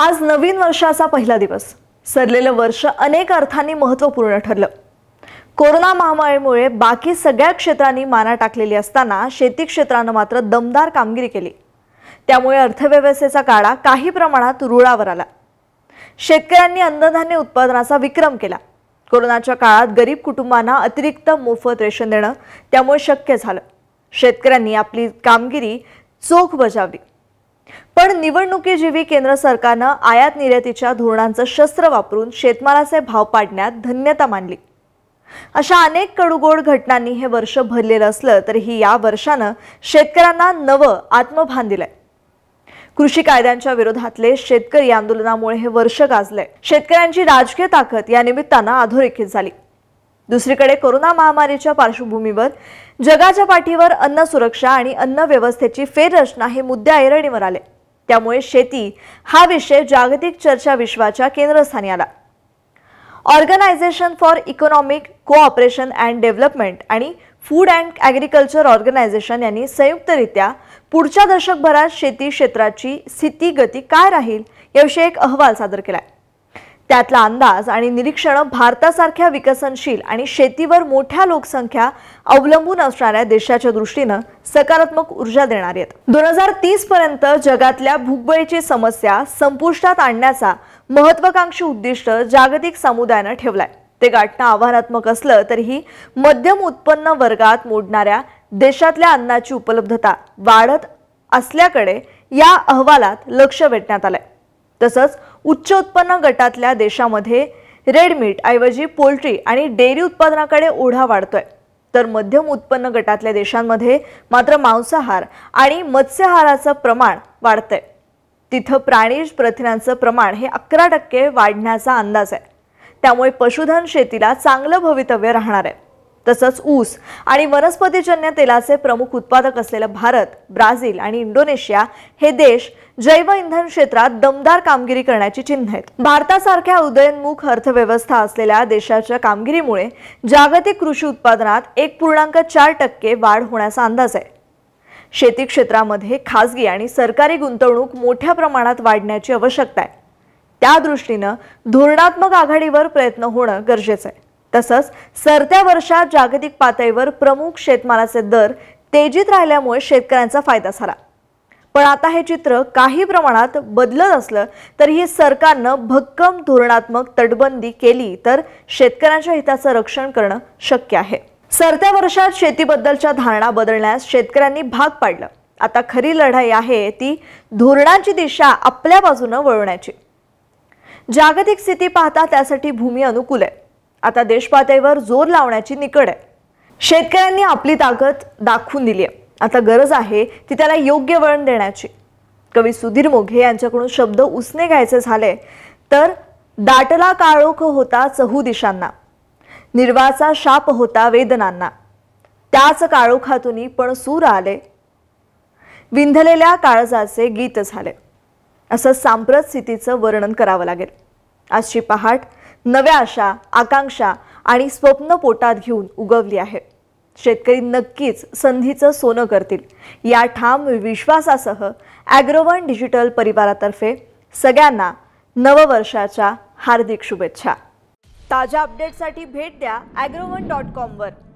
आज नवीन वर्षाचा पहिला दिवस सरलेलं वर्ष अनेक अर्थांनी महत्त्वपूर्ण ठरलं कोरोना महामारीमुळे बाकी सगळ्या क्षेत्रांनी माना टाकलेली असताना शेती क्षेत्रानं मात्र दमदार कामगिरी केली त्यामुळे अर्थव्यवस्थेचा काळा काही प्रमाणात रुळावर आला शेतकऱ्यांनी अन्नधान्य उत्पादनाचा विक्रम केला कोरोनाच्या काळात गरीब कुटुंबांना अतिरिक्त मोफत रेशन देणं त्यामुळे शक्य झालं शेतकऱ्यांनी आपली कामगिरी चोख बजावली पण निवडणुकीजीवी केंद्र सरकारनं आयात निर्यातीच्या धोरणांचं शस्त्र वापरून शेतमालाचे भाव पाडण्यात धन्यता मानली अशा अनेक कडूगोड घटनांनी हे वर्ष भरलेलं असलं तरीही या वर्षानं शेतकऱ्यांना नवं आत्मभान दिलंय कृषी कायद्यांच्या विरोधातले शेतकरी आंदोलनामुळे हे वर्ष गाजलंय शेतकऱ्यांची राजकीय ताकद या निमित्तानं अधोरेखित झाली दुसरीकडे कोरोना महामारीच्या पार्श्वभूमीवर जगाच्या पाठीवर अन्न सुरक्षा आणि अन्न व्यवस्थेची फेररचना हे मुद्दे ऐरणीवर आले त्यामुळे शेती हा विषय जागतिक चर्चा विश्वाच्या केंद्रस्थानी आला organisation for economic cooperation and development आणि फूड अँड ॲग्रिकल्चर ऑर्गनायझेशन यांनी संयुक्तरित्या पुढच्या दशकभरात शेती क्षेत्राची स्थिती गती काय राहील याविषयी एक अहवाल सादर केला आहे त्यातला अंदाज आणि निरीक्षणं भारतासारख्या विकसनशील आणि शेतीवर मोठ्या लोकसंख्या अवलंबून असणाऱ्या देशाच्या दृष्टीनं सकारात्मक ऊर्जा देणार आहेत दोन हजार तीस पर्यंत जगातल्या भूकबळीची समस्या संपुष्टात आणण्याचा महत्वाकांक्षी उद्दिष्ट जागतिक समुदायानं ठेवलाय ते गाठणं आव्हानात्मक असलं तरीही मध्यम उत्पन्न वर्गात मोडणाऱ्या देशातल्या अन्नाची उपलब्धता वाढत असल्याकडे या अहवालात लक्ष वेधण्यात आलंय तसंच उच्च उत्पन्न गटातल्या देशामध्ये रेडमीट ऐवजी पोल्ट्री आणि डेअरी उत्पादनाकडे ओढा वाढतोय तर मध्यम उत्पन्न गटातल्या देशांमध्ये मात्र मांसाहार आणि मत्स्याहाराचं प्रमाण वाढतंय तिथं प्राणी प्रथिनांचं प्रमाण हे अकरा टक्के वाढण्याचा अंदाज आहे त्यामुळे पशुधन शेतीला चांगलं भवितव्य राहणार आहे तसंच ऊस आणि वनस्पतीजन्य तेलाचे प्रमुख उत्पादक असलेलं भारत ब्राझील आणि इंडोनेशिया हे देश जैव इंधन क्षेत्रात दमदार कामगिरी करण्याची चिन्ह आहेत भारतासारख्या उदयनमुख अर्थव्यवस्था असलेल्या देशाच्या कामगिरीमुळे जागतिक कृषी उत्पादनात एक पूर्णांक चार टक्के वाढ होण्याचा अंदाज आहे शेती क्षेत्रामध्ये खासगी आणि सरकारी गुंतवणूक मोठ्या प्रमाणात वाढण्याची आवश्यकता आहे त्या दृष्टीनं धोरणात्मक आघाडीवर प्रयत्न होणं गरजेचं आहे तसंच सरत्या वर्षात जागतिक पातळीवर प्रमुख शेतमालाचे दर तेजीत राहिल्यामुळे शेतकऱ्यांचा फायदा झाला पण आता हे चित्र काही प्रमाणात बदलत असलं तरीही सरकारनं भक्कम धोरणात्मक तटबंदी केली तर शेतकऱ्यांच्या हिताचं रक्षण करणं शक्य आहे सरत्या वर्षात शेतीबद्दलच्या धारणा बदलण्यास शेतकऱ्यांनी भाग पाडलं आता खरी लढाई आहे ती धोरणांची दिशा आपल्या बाजूनं वळवण्याची जागतिक स्थिती पाहता त्यासाठी भूमी अनुकूल आहे आता देशपातळीवर जोर लावण्याची निकड आहे शेतकऱ्यांनी आपली ताकद दाखवून दिली आहे आता गरज आहे ती त्याला योग्य वळण देण्याची कवी सुधीर मोघे यांच्याकडून शब्द उसने घ्यायचे झाले तर दाटला काळोख होता चहू दिशांना निर्वाचा शाप होता वेदनांना त्याच काळोखातून पण सूर आले विंधलेल्या काळजाचे गीत झाले असं सांप्रत स्थितीचं वर्णन करावं लागेल आजची पहाट नव्या आशा आकांक्षा आणि स्वप्न पोटात घेऊन उगवली आहे शेतकरी नक्कीच संधीचं सोनं करतील या ठाम विश्वासासह ॲग्रोवन डिजिटल परिवारातर्फे सगळ्यांना नववर्षाच्या हार्दिक शुभेच्छा ताज्या अपडेटसाठी भेट द्या ॲग्रोवन डॉट कॉमवर